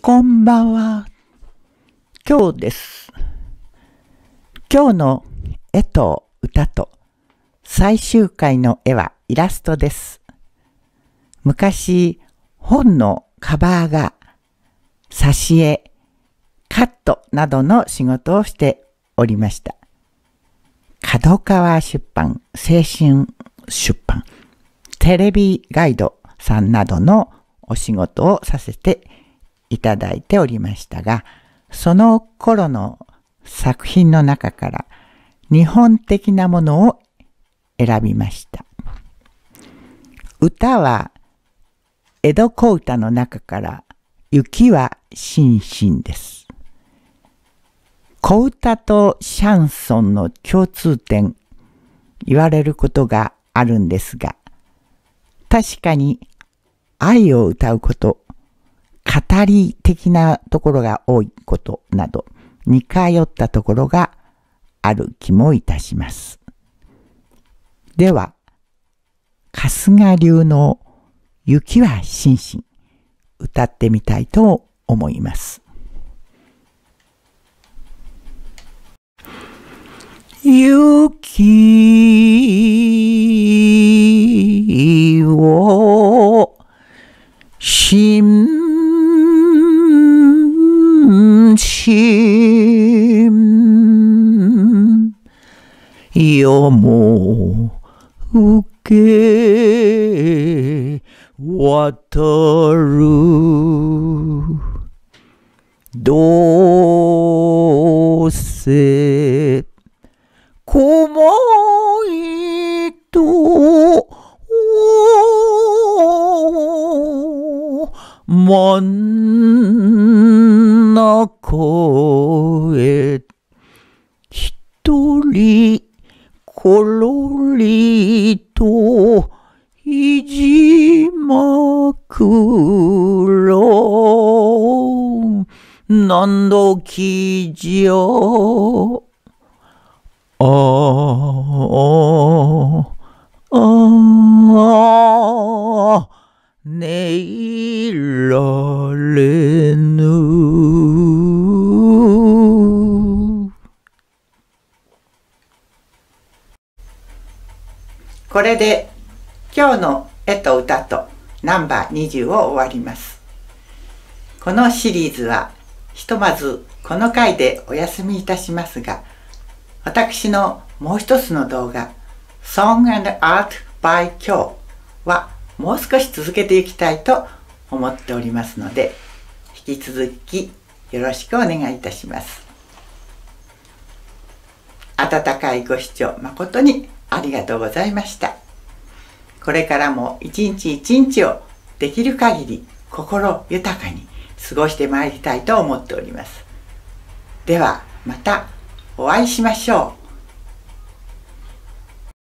こんばんは。今日です。今日の絵と歌と最終回の絵はイラストです。昔、本のカバーが挿絵、カットなどの仕事をしておりました。角川出版、青春出版、テレビガイドさんなどのお仕事をさせていただいておりましたが、その頃の作品の中から日本的なものを選びました。歌は江戸小唄の中から雪は心身です。小唄とシャンソンの共通点、言われることがあるんですが、確かに愛を歌うこと語り的なところが多いことなど、似通ったところがある気もいたします。では、春日流の雪は心身歌ってみたいと思います。雪を心心よも受け渡るどうせこもいとまんひ一人ころりといじまくろ何度きじゃああああねいろこれで今日の絵と歌とナンバー20を終わります。このシリーズはひとまずこの回でお休みいたしますが、私のもう一つの動画 Song and Art by 今日はもう少し続けていきたいと思っておりますので、引き続きよろしくお願いいたします。温かいご視聴誠にありがとうございました。これからも一日一日をできる限り心豊かに過ごしてまいりたいと思っております。ではまたお会いしましょう。